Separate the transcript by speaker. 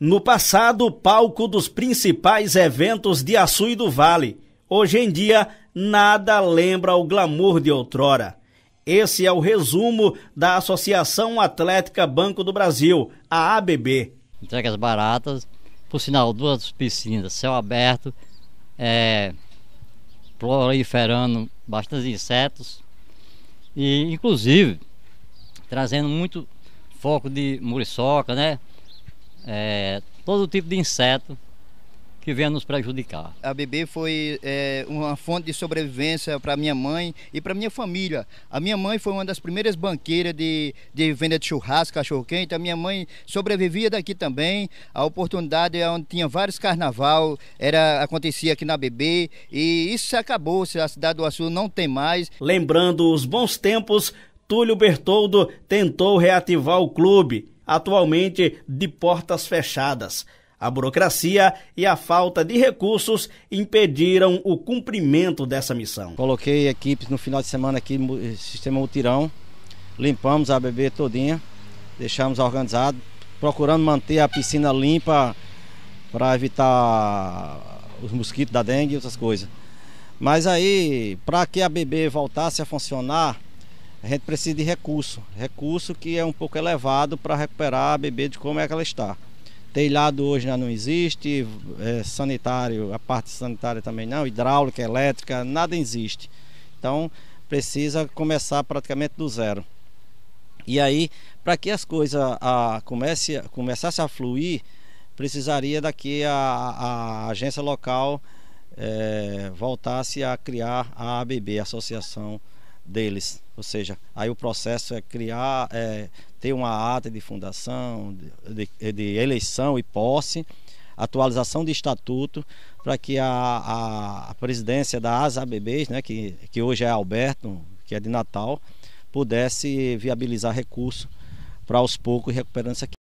Speaker 1: No passado, palco dos principais eventos de Açu e do Vale. Hoje em dia, nada lembra o glamour de outrora. Esse é o resumo
Speaker 2: da Associação Atlética Banco do Brasil, a ABB. Entregas baratas, por sinal, duas piscinas, céu aberto, é, proliferando bastante insetos e, inclusive, trazendo muito foco de muriçoca, né? é, todo tipo de inseto que venha nos prejudicar.
Speaker 3: A bebê foi é, uma fonte de sobrevivência para minha mãe e para minha família. A minha mãe foi uma das primeiras banqueiras de, de venda de churrasco, cachorro-quente. A minha mãe sobrevivia daqui também. A oportunidade é onde tinha vários carnaval, era acontecia aqui na bebê e isso acabou. Se a cidade do Açu não tem mais. Lembrando os bons tempos, Túlio
Speaker 1: Bertoldo tentou reativar o clube atualmente de portas fechadas. A burocracia e a falta de recursos impediram o cumprimento dessa missão. Coloquei equipes no final de semana aqui, eh, sistema mutirão,
Speaker 4: limpamos a bebê todinha, deixamos organizado, procurando manter a piscina limpa para evitar os mosquitos da dengue e outras coisas. Mas aí, para que a BB voltasse a funcionar, a gente precisa de recurso, recurso que é um pouco elevado para recuperar a bebê de como é que ela está. Telhado hoje já não existe, é, sanitário, a parte sanitária também não, hidráulica, elétrica, nada existe. Então precisa começar praticamente do zero. E aí, para que as coisas a, comece, começassem a fluir, precisaria daqui a, a agência local é, voltasse a criar a ABB, Associação deles. Ou seja, aí o processo é criar, é, ter uma ata de fundação, de, de, de eleição e posse, atualização de estatuto, para que a, a, a, presidência da ASABB, né, que, que hoje é Alberto, que é de Natal, pudesse viabilizar recurso para aos poucos recuperando isso aqui.